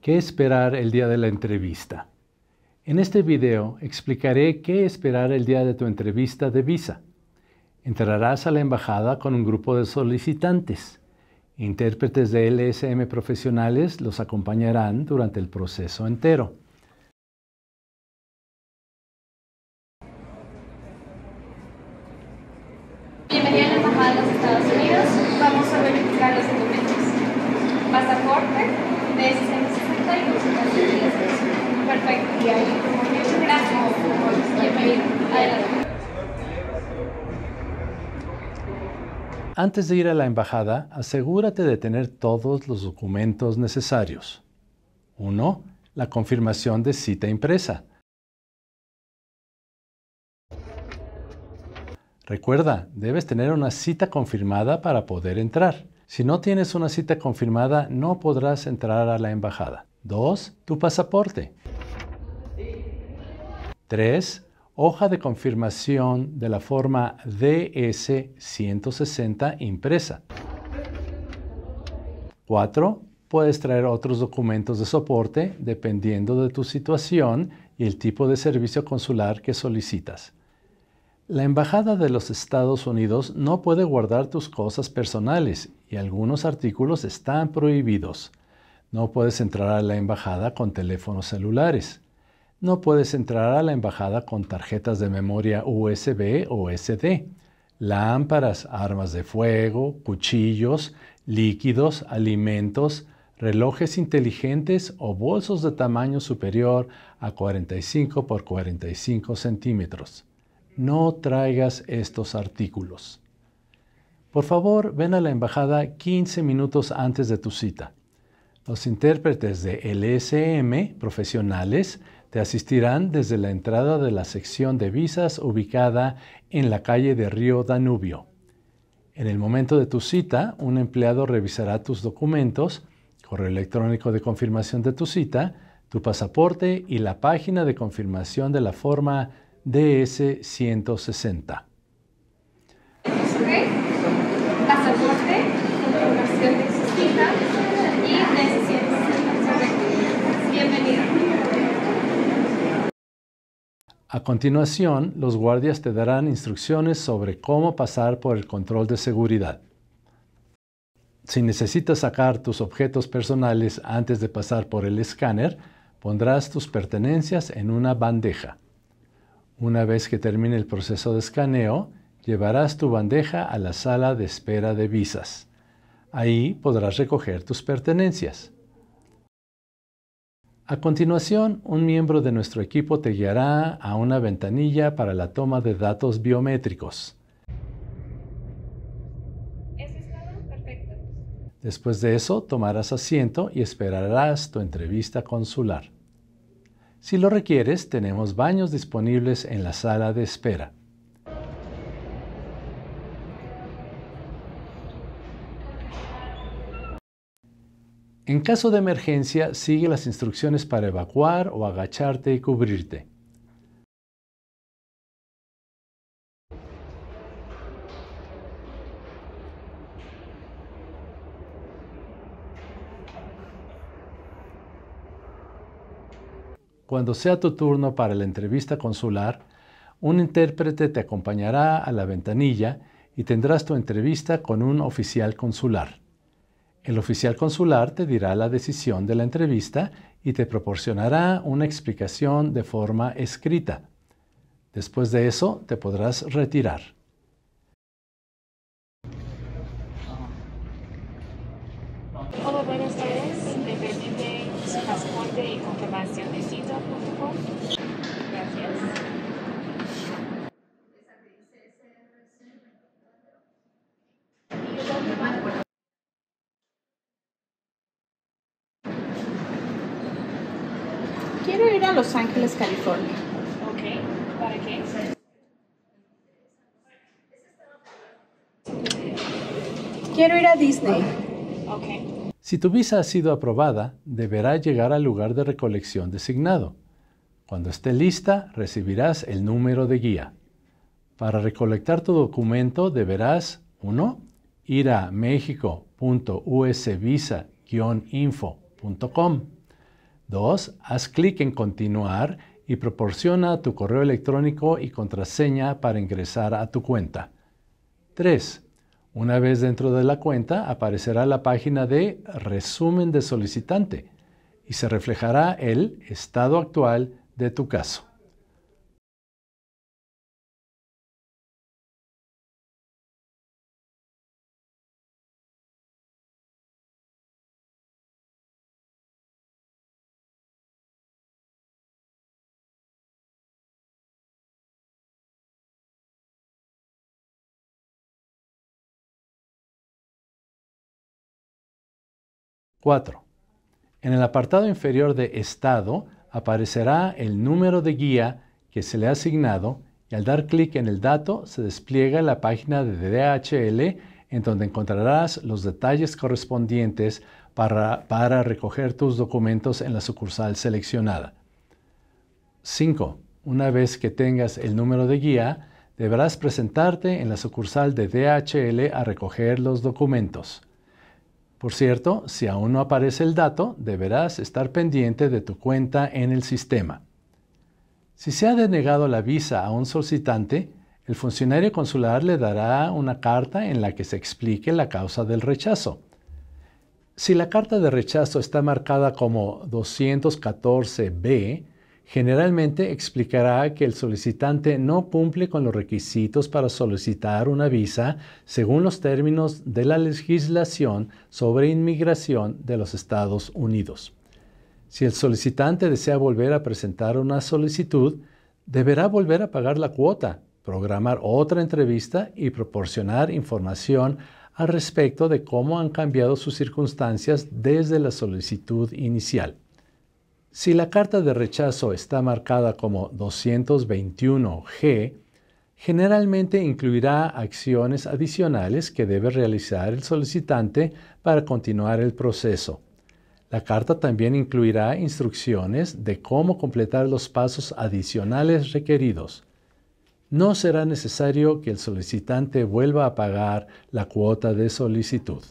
¿Qué esperar el día de la entrevista? En este video explicaré qué esperar el día de tu entrevista de visa. Entrarás a la embajada con un grupo de solicitantes. Intérpretes de LSM profesionales los acompañarán durante el proceso entero. a la Embajada los Estados Unidos. Vamos a verificar los documentos. Pasaporte, antes de ir a la embajada, asegúrate de tener todos los documentos necesarios. 1. La confirmación de cita impresa. Recuerda, debes tener una cita confirmada para poder entrar. Si no tienes una cita confirmada, no podrás entrar a la embajada. 2. Tu pasaporte. 3. Hoja de confirmación de la forma DS-160 impresa. 4. Puedes traer otros documentos de soporte dependiendo de tu situación y el tipo de servicio consular que solicitas. La Embajada de los Estados Unidos no puede guardar tus cosas personales y algunos artículos están prohibidos. No puedes entrar a la embajada con teléfonos celulares. No puedes entrar a la embajada con tarjetas de memoria USB o SD, lámparas, armas de fuego, cuchillos, líquidos, alimentos, relojes inteligentes o bolsos de tamaño superior a 45 x 45 centímetros. No traigas estos artículos. Por favor, ven a la embajada 15 minutos antes de tu cita. Los intérpretes de LSM profesionales te asistirán desde la entrada de la sección de visas ubicada en la calle de Río Danubio. En el momento de tu cita, un empleado revisará tus documentos, correo electrónico de confirmación de tu cita, tu pasaporte y la página de confirmación de la forma DS-160. Este, pasaporte, de cita. A continuación, los guardias te darán instrucciones sobre cómo pasar por el control de seguridad. Si necesitas sacar tus objetos personales antes de pasar por el escáner, pondrás tus pertenencias en una bandeja. Una vez que termine el proceso de escaneo, llevarás tu bandeja a la sala de espera de visas. Ahí podrás recoger tus pertenencias. A continuación, un miembro de nuestro equipo te guiará a una ventanilla para la toma de datos biométricos. Después de eso, tomarás asiento y esperarás tu entrevista consular. Si lo requieres, tenemos baños disponibles en la sala de espera. En caso de emergencia, sigue las instrucciones para evacuar o agacharte y cubrirte. Cuando sea tu turno para la entrevista consular, un intérprete te acompañará a la ventanilla y tendrás tu entrevista con un oficial consular. El oficial consular te dirá la decisión de la entrevista y te proporcionará una explicación de forma escrita. Después de eso, te podrás retirar. Hola, buenas tardes. Me permite su pasaporte y confirmación de cita, por Gracias. ir a Los Ángeles, California. Ok, ¿para qué? Quiero ir a Disney. Ok. Si tu visa ha sido aprobada, deberá llegar al lugar de recolección designado. Cuando esté lista, recibirás el número de guía. Para recolectar tu documento deberás 1. ir a mexico.usvisa-info.com 2. Haz clic en Continuar y proporciona tu correo electrónico y contraseña para ingresar a tu cuenta. 3. Una vez dentro de la cuenta aparecerá la página de Resumen de solicitante y se reflejará el estado actual de tu caso. 4. En el apartado inferior de Estado aparecerá el número de guía que se le ha asignado y al dar clic en el dato se despliega la página de DHL en donde encontrarás los detalles correspondientes para, recoger tus documentos en la sucursal seleccionada. 5. Una vez que tengas el número de guía, deberás presentarte en la sucursal de DHL a recoger los documentos. Por cierto, si aún no aparece el dato, deberás estar pendiente de tu cuenta en el sistema. Si se ha denegado la visa a un solicitante, el funcionario consular le dará una carta en la que se explique la causa del rechazo. Si la carta de rechazo está marcada como 214B, generalmente explicará que el solicitante no cumple con los requisitos para solicitar una visa según los términos de la legislación sobre inmigración de los Estados Unidos. Si el solicitante desea volver a presentar una solicitud, deberá volver a pagar la cuota, programar otra entrevista y proporcionar información al respecto de cómo han cambiado sus circunstancias desde la solicitud inicial. Si la carta de rechazo está marcada como 221G, generalmente incluirá acciones adicionales que debe realizar el solicitante para continuar el proceso. La carta también incluirá instrucciones de cómo completar los pasos adicionales requeridos. No será necesario que el solicitante vuelva a pagar la cuota de solicitud.